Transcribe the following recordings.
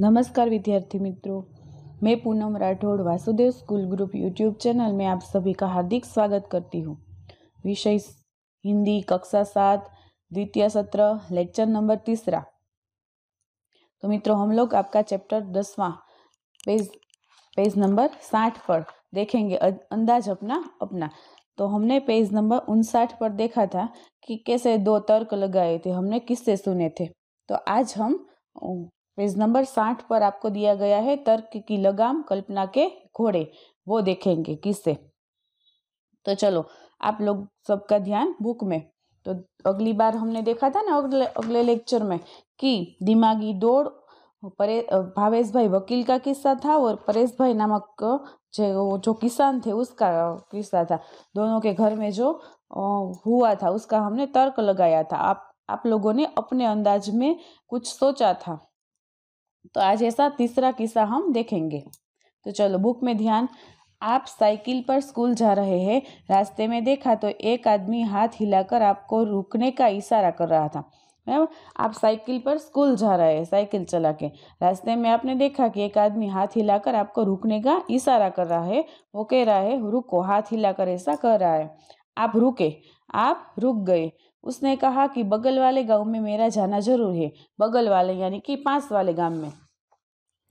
नमस्कार विद्यार्थी मित्रों मैं Poonam Rathore Vasudev school group YouTube channel में आप सभी का हार्दिक स्वागत करती हूँ विषय हिंदी कक्षा सात द्वितीय सत्र लेक्चर नंबर तीसरा तो मित्रों हम लोग आपका चैप्टर दसवां पेज पेज नंबर साठ पर देखेंगे अंदाज अपना अपना तो हमने पेज नंबर उनसाठ पर देखा था कि कैसे दो तर्क लगाए थे हमने किससे सुने थे तो आज हम पेज नंबर साठ पर आपको दिया गया है तर्क की लगाम कल्पना के घोड़े वो देखेंगे किससे तो चलो आप लोग सबका ध्यान बुक में तो अगली बार हमने देखा था ना अगले अगले लेक्चर में कि दिमागी दौड़ परे भावेश भाई वकील का किस्सा था और परेश भाई नामक जो जो किसान थे उसका किस्सा था दोनों के घर में जो हुआ था उसका हमने तर्क लगाया था आप आप लोगों ने अपने अंदाज में कुछ सोचा था तो आज ऐसा तीसरा किस्सा हम देखेंगे तो चलो बुक में ध्यान आप साइकिल पर स्कूल जा रहे हैं रास्ते में देखा तो एक आदमी हाथ हिलाकर आपको रुकने का इशारा कर रहा था मैम आप साइकिल पर स्कूल जा रहे हैं साइकिल चला के रास्ते में आपने देखा कि एक आदमी हाथ हिलाकर आपको रुकने का इशारा कर रहा है वो कह रहा है रुको हाथ हिलाकर ऐसा कर रहा है आप रुके आप रुक गए उसने कहा कि बगल वाले गांव में मेरा जाना जरूर है बगल वाले यानी कि पास वाले गांव में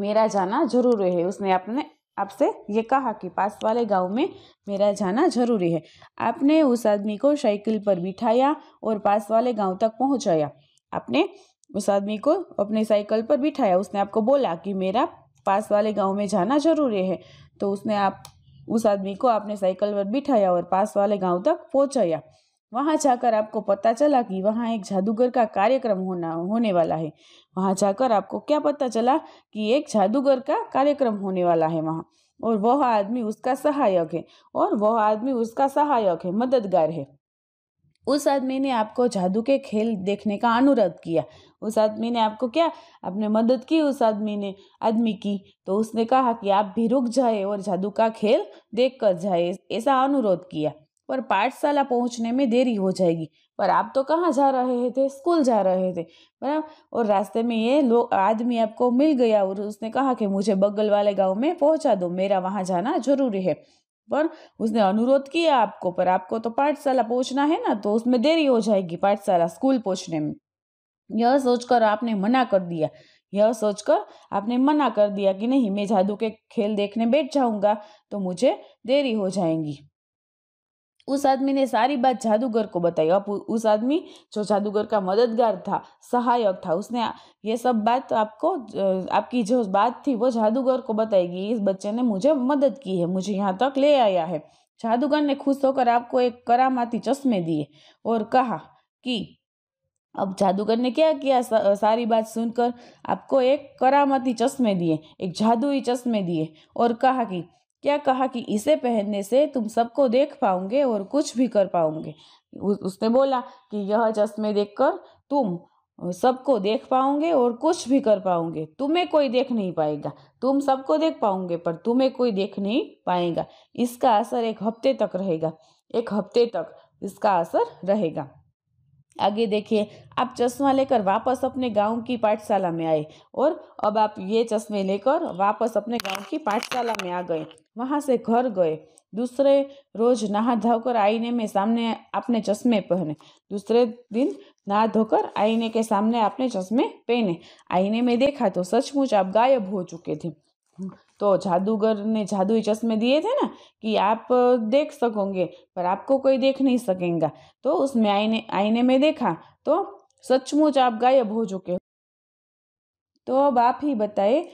मेरा जाना जरूर है उसने अपने आपसे ये कहा कि पास वाले गांव में मेरा जाना जरूरी है आपने उस आदमी को साइकिल पर बिठाया और पास वाले गांव तक पहुंचाया आपने उस आदमी को अपने साइकिल पर बिठाया उसने आपको बोला कि मेरा पास वाले गांव में जाना जरूरी है तो उसने आप उस आदमी को आपने साइकिल पर बिठाया और पास वाले गांव तक पहुंचाया वहां जाकर आपको पता चला कि वहां एक जादूगर का कार्यक्रम होना होने वाला है वहां जाकर आपको क्या पता चला कि एक जादूगर का कार्यक्रम होने वाला है वहां और वह आदमी उसका सहायक है और वह आदमी उसका सहायक है मददगार है उस आदमी ने आपको जादू के खेल देखने का अनुरोध किया उस आदमी ने आपको क्या आपने मदद की उस आदमी ने आदमी की तो उसने कहा कि आप भी रुक जाए और जादू का खेल देख कर जाए ऐसा अनुरोध किया पर पाठशाला पहुंचने में देरी हो जाएगी पर आप तो कहाँ जा रहे थे स्कूल जा रहे थे बराबर और रास्ते में ये लोग आदमी आपको मिल गया और उसने कहा कि मुझे बगल वाले गांव में पहुंचा दो मेरा वहां जाना जरूरी है पर उसने अनुरोध किया आपको पर आपको तो पाठशाला पहुंचना है ना तो उसमें देरी हो जाएगी पाठशाला स्कूल पहुंचने में यह सोचकर आपने मना कर दिया यह सोचकर आपने मना कर दिया कि नहीं मैं जादू के खेल देखने बैठ जाऊंगा तो मुझे देरी हो जाएंगी उस आदमी ने सारी बात जादूगर को बताई अब उस आदमी जो जादूगर का मददगार था सहायक था उसने ये सब बात आपको आपकी जो बात थी वो जादूगर को बताएगी इस बच्चे ने मुझे मदद की है मुझे यहाँ तक ले आया है जादूगर ने खुश होकर आपको एक करामाती चश्मे दिए और कहा कि अब जादूगर ने क्या किया सा, सारी बात सुनकर आपको एक करामती चश्मे दिए एक जादुई चश्मे दिए और कहा कि क्या कहा कि इसे पहनने से तुम सबको देख पाओगे और कुछ भी कर पाओगे उसने बोला कि यह चश्मे देखकर तुम सबको देख पाओगे और कुछ भी कर पाओगे तुम्हें कोई देख नहीं पाएगा तुम सबको देख पाओगे पर तुम्हें कोई देख नहीं पाएगा इसका असर एक हफ्ते तक रहेगा एक हफ्ते तक इसका असर रहेगा आगे देखिए आप चश्मा लेकर वापस अपने गांव की पाठशाला में आए और अब आप ये चश्मे लेकर वापस अपने गांव की पाठशाला में आ गए वहाँ से घर गए दूसरे रोज नहा धोकर आईने में सामने अपने चश्मे पहने दूसरे दिन नहा धोकर आईने के सामने अपने चश्मे पहने आईने में देखा तो सचमुच आप गायब हो चुके थे तो जादूगर ने जादुई चश्मे दिए थे ना कि आप देख सकोगे पर आपको कोई देख नहीं सकेगा तो उसमें आईने आईने में देखा तो सचमुच आप गायब हो चुके तो अब आप ही बताए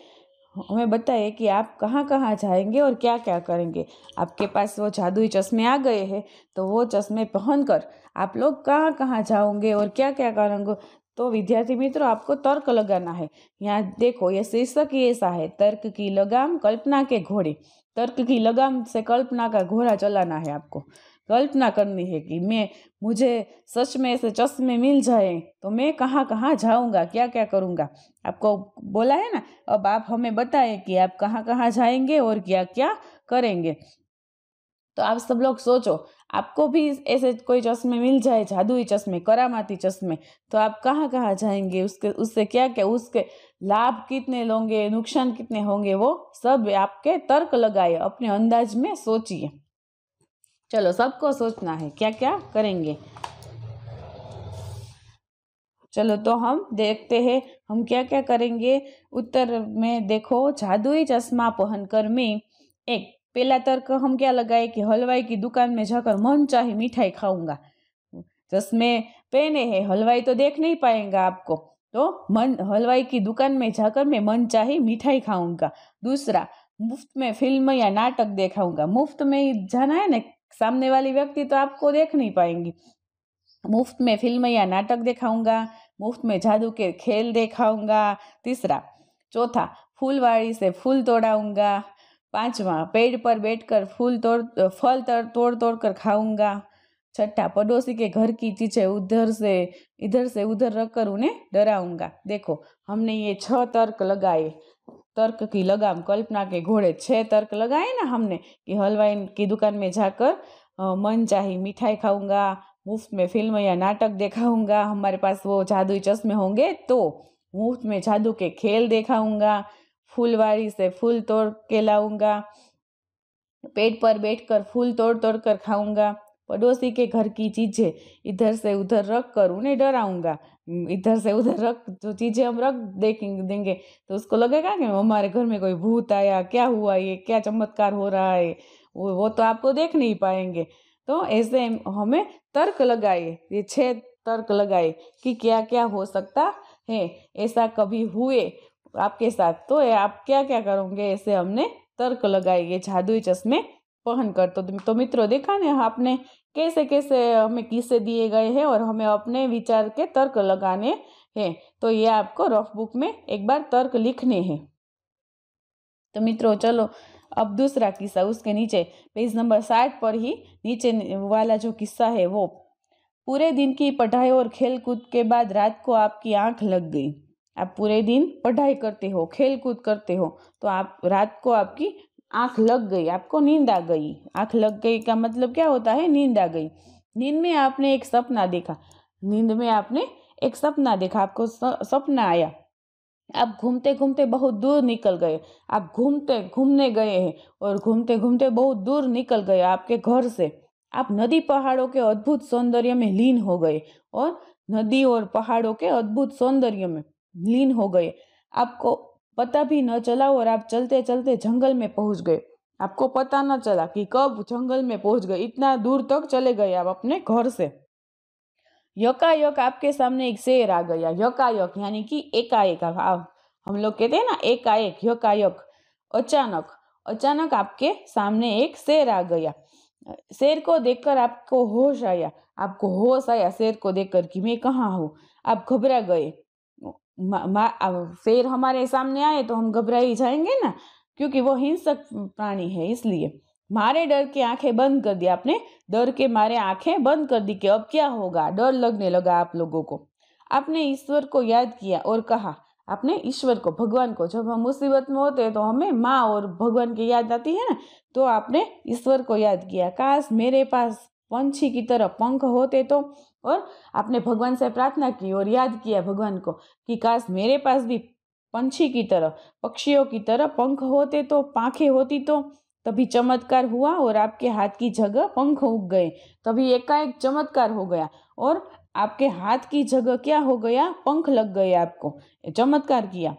हमें बताए कि आप कहाँ कहाँ जाएंगे और क्या क्या करेंगे आपके पास वो जादुई चश्मे आ गए हैं तो वो चश्मे पहन कर आप लोग कहाँ कहाँ जाओगे और क्या क्या करेंगे तो विद्यार्थी मित्रों आपको तर्क लगाना है यहाँ देखो ये शीर्षक ही ऐसा है तर्क की लगाम कल्पना के घोड़े तर्क की लगाम से कल्पना का घोड़ा चलाना है आपको कल्पना करनी है कि मैं मुझे सच में से चश्मे मिल जाए तो मैं कहाँ कहाँ जाऊँगा क्या क्या करूँगा आपको बोला है ना अब आप हमें बताएं कि आप कहाँ कहाँ जाएंगे और क्या क्या करेंगे तो आप सब लोग सोचो आपको भी ऐसे कोई चश्मे मिल जाए जादुई चश्मे करामाती चश्मे तो आप कहाँ कहाँ जाएंगे उसके उससे क्या क्या उसके लाभ कितने लोगे नुकसान कितने होंगे वो सब आपके तर्क लगाए अपने अंदाज में सोचिए चलो सबको सोचना है क्या क्या करेंगे चलो तो हम देखते हैं हम क्या क्या करेंगे उत्तर में देखो जादुई चश्मा पहनकर में एक पहला तर्क हम क्या लगाए कि हलवाई की दुकान में जाकर मन चाहे मिठाई खाऊंगा चश्मे पहने हैं हलवाई तो देख नहीं पाएंगा आपको तो मन हलवाई की दुकान में जाकर मैं मन चाहे मिठाई खाऊंगा दूसरा मुफ्त में फिल्म या नाटक देखाऊंगा मुफ्त में जाना है ना सामने वाली व्यक्ति तो आपको देख नहीं पाएंगी मुफ्त में फिल्म या नाटक देखाऊंगा मुफ्त में जादू के खेल देखाऊंगा तीसरा चौथा फूलवाड़ी से फूल तोड़ाऊंगा पांचवा पेड़ पर बैठकर फूल तोड़ फल तर तोड़ तोड़ कर खाऊंगा छठा पड़ोसी के घर की चीज़ें उधर से इधर से उधर रख कर उन्हें डराऊंगा देखो हमने ये छह तर्क लगाए तर्क की लगाम कल्पना के घोड़े छह तर्क लगाए ना हमने कि हलवाई की दुकान में जाकर मन चाहे मिठाई खाऊंगा मुफ्त में फिल्म या नाटक देखाऊंगा हमारे पास वो जादुई चश्मे होंगे तो मुफ्त में जादू के खेल देखाऊंगा फूलवारी से फूल तोड़ के लाऊंगा पेट पर बैठकर फूल तोड़ तोड़ कर खाऊंगा पड़ोसी के घर की चीज़ें इधर से उधर रख कर उन्हें डराऊंगा इधर से उधर रख जो चीज़ें हम रख देखेंगे देंगे तो उसको लगेगा कि हमारे घर में कोई भूत आया क्या हुआ ये क्या चमत्कार हो रहा है वो वो तो आपको देख नहीं पाएंगे तो ऐसे हमें तर्क लगाए ये छह तर्क लगाए कि क्या क्या हो सकता है ऐसा कभी हुए आपके साथ तो आप क्या क्या करोगे ऐसे हमने तर्क लगाई ये जादुई चश्मे पहन कर तो, तो मित्रों देखा ना आपने कैसे कैसे हमें किस्से दिए गए हैं और हमें अपने विचार के तर्क लगाने हैं तो ये आपको रफ बुक में एक बार तर्क लिखने हैं तो मित्रों चलो अब दूसरा किस्सा उसके नीचे पेज नंबर साठ पर ही नीचे वाला जो किस्सा है वो पूरे दिन की पढ़ाई और खेल कूद के बाद रात को आपकी आंख लग गई आप पूरे दिन पढ़ाई करते हो खेल कूद करते हो तो आप रात को आपकी आँख लग गई आपको नींद आ गई आँख लग गई का मतलब क्या होता है नींद आ गई नींद में आपने एक सपना देखा नींद में आपने एक सपना देखा आपको सपना आया आप घूमते घूमते बहुत दूर निकल गए आप घूमते घूमने गए हैं और घूमते घूमते बहुत दूर निकल गए आपके घर से आप नदी पहाड़ों के अद्भुत सौंदर्य में लीन हो गए और नदी और पहाड़ों के अद्भुत सौंदर्य में लीन हो गए आपको पता भी न चला और आप चलते चलते जंगल में पहुंच गए आपको पता न चला कि कब जंगल में पहुंच गए इतना दूर तक चले गए आप अपने घर से यकायक आपके सामने एक शेर आ गया यकायक यानी कि एकाएक हम लोग कहते हैं ना एकाएक यकायक अचानक अचानक आपके सामने एक शेर आ गया शेर को देखकर आपको होश आया आपको होश आया शेर को देखकर कि मैं कहाँ हूँ आप घबरा गए शेर हमारे सामने आए तो हम घबरा ही जाएंगे ना क्योंकि वो हिंसक प्राणी है इसलिए मारे डर के आंखें बंद कर दी आपने डर के मारे आंखें बंद कर दी कि अब क्या होगा डर लगने लगा आप लोगों को आपने ईश्वर को याद किया और कहा आपने ईश्वर को भगवान को जब हम मुसीबत में होते हैं तो हमें माँ और भगवान की याद आती है ना तो आपने ईश्वर को याद किया काश मेरे पास पंछी की तरह पंख होते तो और आपने भगवान से प्रार्थना की और याद किया भगवान को कि काश मेरे पास भी पंछी की तरह पक्षियों की तरह पंख होते तो पंखे होती तो तभी चमत्कार हुआ और आपके हाथ की जगह पंख उग गए तभी एकाएक चमत्कार हो गया और आपके हाथ की जगह क्या हो गया पंख लग गए आपको चमत्कार किया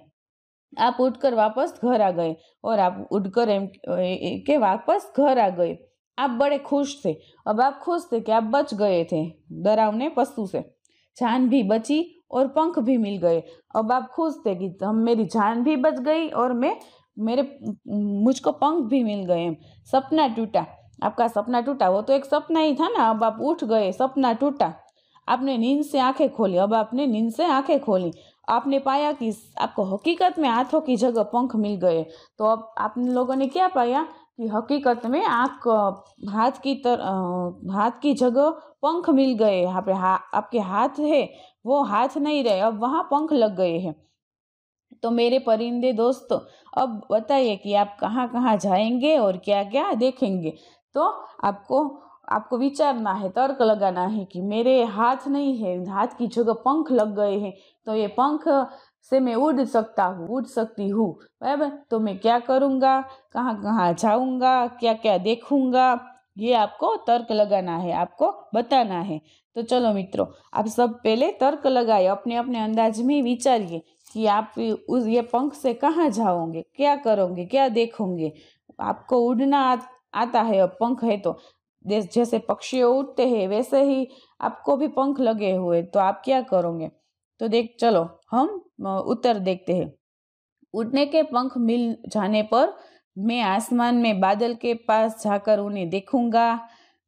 आप उठकर वापस घर आ गए और आप उठकर एम के वापस घर आ गए आप बड़े खुश थे अब आप खुश थे कि आप बच गए थे डरावने पशु से जान भी बची और पंख भी मिल गए अब आप खुश थे कि हम मेरी जान भी बच गई और मैं मेरे मुझको पंख भी मिल गए सपना टूटा आपका सपना टूटा वो तो एक सपना ही था ना अब आप उठ गए सपना टूटा आपने नींद से आंखें खोली अब आपने नींद से आंखें खोली आपने पाया कि आपको हकीकत में हाथों की जगह पंख मिल गए तो अब आप लोगों ने क्या पाया कि हकीकत में आँख हाथ की तर हाथ की जगह पंख मिल गए यहाँ पे हा आपके हाथ है वो हाथ नहीं रहे अब वहाँ पंख लग गए हैं तो मेरे परिंदे दोस्त अब बताइए कि आप कहाँ कहाँ जाएंगे और क्या क्या देखेंगे तो आपको आपको विचारना है तर्क लगाना है कि मेरे हाथ नहीं है हाथ की जगह पंख लग गए हैं तो ये पंख से मैं उड़ सकता हूँ उड़ सकती हूँ बराबर तो मैं क्या करूँगा कहाँ कहाँ जाऊँगा क्या क्या देखूँगा ये आपको तर्क लगाना है आपको बताना है तो चलो मित्रों आप सब पहले तर्क लगाए अपने अपने अंदाज में विचारिए कि आप उस ये पंख से कहाँ जाओगे क्या करोगे क्या देखोगे आपको उड़ना आ, आता है अब पंख है तो जैसे पक्षी उड़ते हैं वैसे ही आपको भी पंख लगे हुए तो आप क्या करोगे तो देख चलो हम उत्तर देखते हैं उड़ने के पंख मिल जाने पर मैं आसमान में बादल के पास जाकर उन्हें देखूंगा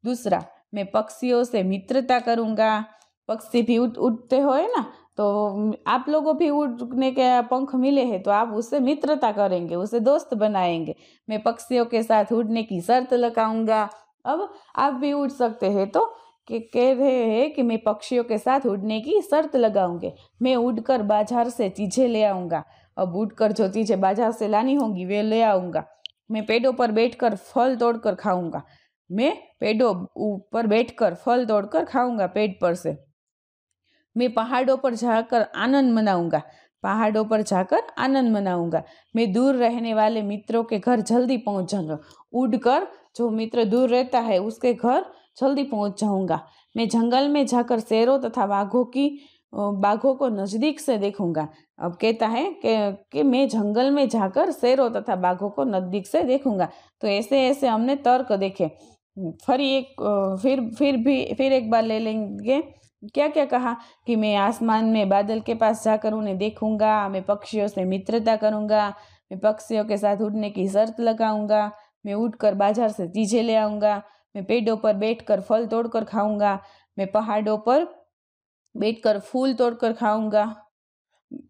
दूसरा मैं पक्षियों से मित्रता करूंगा पक्षी भी उठ उठते हो ना तो आप लोगों भी उड़ने के पंख मिले हैं तो आप उससे मित्रता करेंगे उसे दोस्त बनाएंगे मैं पक्षियों के साथ उड़ने की शर्त लगाऊंगा अब आप भी उड़ सकते हैं तो कि कह रहे हैं कि मैं पक्षियों के साथ उड़ने की शर्त लगाऊंगे मैं उड़कर बाजार से चीज़ें ले आऊँगा अब उड़कर जो चीज़ें बाजार से लानी होंगी वे ले आऊँगा मैं पेड़ों पर बैठकर फल तोड़कर खाऊंगा मैं पेड़ों ऊपर बैठकर फल तोड़कर खाऊंगा पेड़ पर से मैं पहाड़ों पर जाकर आनंद मनाऊंगा पहाड़ों पर जाकर आनंद मनाऊंगा मैं दूर रहने वाले मित्रों के घर जल्दी पहुंच जाऊंगा उड़कर जो मित्र दूर रहता है उसके घर जल्दी पहुंच जाऊंगा मैं जंगल में जाकर शेरों तथा बाघों की बाघों को नज़दीक से देखूंगा अब कहता है कि कि मैं जंगल में जाकर शेरों तथा बाघों को नज़दीक से देखूंगा तो ऐसे ऐसे हमने तर्क देखे फिर एक फिर फिर भी फिर एक बार ले लेंगे क्या क्या कहा कि मैं आसमान में बादल के पास जाकर उन्हें देखूंगा मैं पक्षियों से मित्रता करूंगा मैं पक्षियों के साथ उड़ने की शर्त लगाऊंगा मैं उठकर बाजार से चीज़ें ले आऊंगा मैं पेड़ों पर बैठकर फल तोड़कर खाऊंगा मैं पहाड़ों पर बैठकर फूल तोड़कर खाऊंगा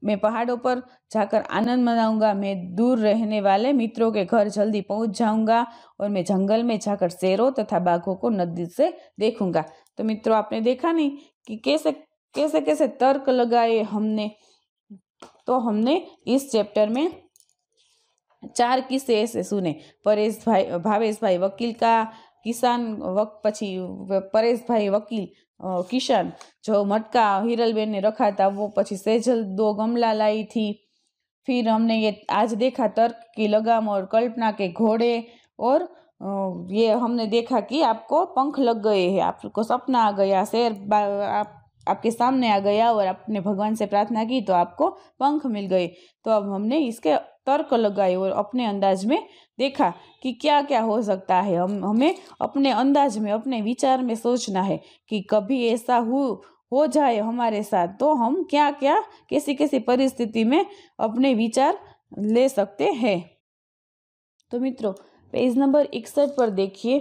मैं पहाड़ों पर जाकर आनंद मनाऊंगा मैं दूर रहने वाले मित्रों के घर जल्दी पहुंच जाऊंगा और मैं जंगल में जाकर शेरों तथा बाघों को नदी से देखूंगा तो मित्रों आपने देखा नहीं कि कैसे कैसे कैसे तर्क लगाए हमने तो हमने इस चैप्टर में चार किस्से ऐसे सुने परेश भाई भावेश भाई वकील का કિસાન વક પછી પરેશભાઈ વકીલ કિસાન ने रखा था वो વો सहजल दो गमला लाई थी फिर हमने ये आज देखा तर्क की लगाम और कल्पना के घोड़े और ये हमने देखा कि आपको पंख लग गए हैं आपको सपना आ गया शेर आप आपके सामने आ गया और आपने भगवान से प्रार्थना की तो आपको पंख मिल गए तो अब हमने इसके तर्क लगाए और अपने अंदाज में देखा कि क्या क्या हो सकता है हम हमें अपने अंदाज में अपने विचार में सोचना है कि कभी ऐसा हो हो जाए हमारे साथ तो हम क्या क्या कैसी कैसी परिस्थिति में अपने विचार ले सकते हैं तो मित्रों पेज नंबर इकसठ पर देखिए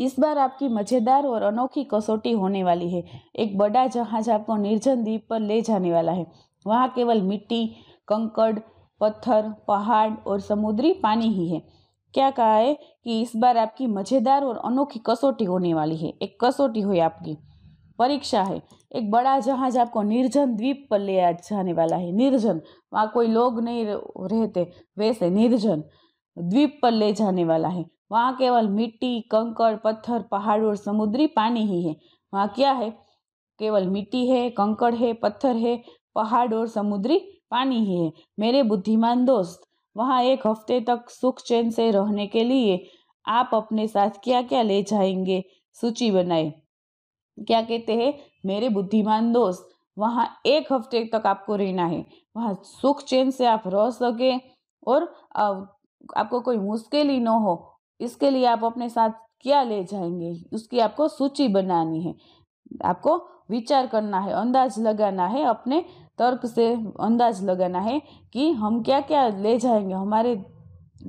इस बार आपकी मज़ेदार और अनोखी कसौटी होने वाली है एक बड़ा जहाज आपको निर्जन द्वीप पर ले जाने वाला है वहाँ केवल मिट्टी कंकड़ पत्थर पहाड़ और समुद्री पानी ही है क्या कहा है कि इस बार आपकी मज़ेदार और अनोखी कसौटी होने वाली है एक कसौटी हुई आपकी परीक्षा है एक बड़ा जहाज आपको निर्जन द्वीप पर ले जाने वाला है निर्जन वहाँ कोई लोग नहीं रहते वैसे निर्जन द्वीप पर ले जाने वाला है वहाँ केवल मिट्टी कंकड़ पत्थर पहाड़ और समुद्री पानी ही है वहाँ क्या है केवल मिट्टी है कंकड़ है पत्थर है पहाड़ और समुद्री पानी ही है मेरे बुद्धिमान दोस्त वहाँ एक हफ्ते तक सुख चैन से रहने के लिए आप अपने साथ क्या क्या ले जाएंगे सूची बनाए क्या कहते हैं मेरे बुद्धिमान दोस्त वहाँ एक हफ्ते तक आपको रहना है वहाँ सुख चैन से आप रह सकें और आपको कोई मुश्किल ही न हो इसके लिए आप अपने साथ क्या ले जाएंगे उसकी आपको सूची बनानी है आपको विचार करना है अंदाज लगाना है अपने तर्क से अंदाज लगाना है कि हम क्या क्या ले जाएंगे हमारे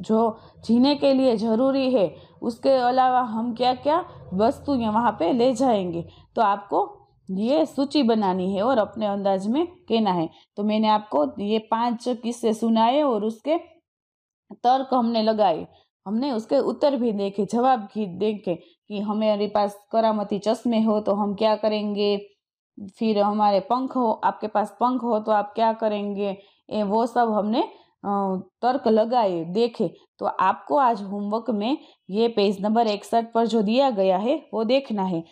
जो जीने के लिए ज़रूरी है उसके अलावा हम क्या क्या वस्तु वहाँ पे ले जाएंगे तो आपको ये सूची बनानी है और अपने अंदाज में कहना है तो मैंने आपको ये पांच किस्से सुनाए और उसके तर्क हमने लगाए हमने उसके उत्तर भी देखे जवाब भी देखे कि हमारे पास करामती चश्मे हो तो हम क्या करेंगे फिर हमारे पंख हो आपके पास पंख हो तो आप क्या करेंगे ए, वो सब हमने तर्क लगाए देखे तो आपको आज होमवर्क में ये पेज नंबर इकसठ पर जो दिया गया है वो देखना है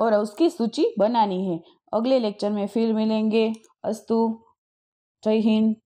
और उसकी सूची बनानी है अगले लेक्चर में फिर मिलेंगे अस्तु जय हिंद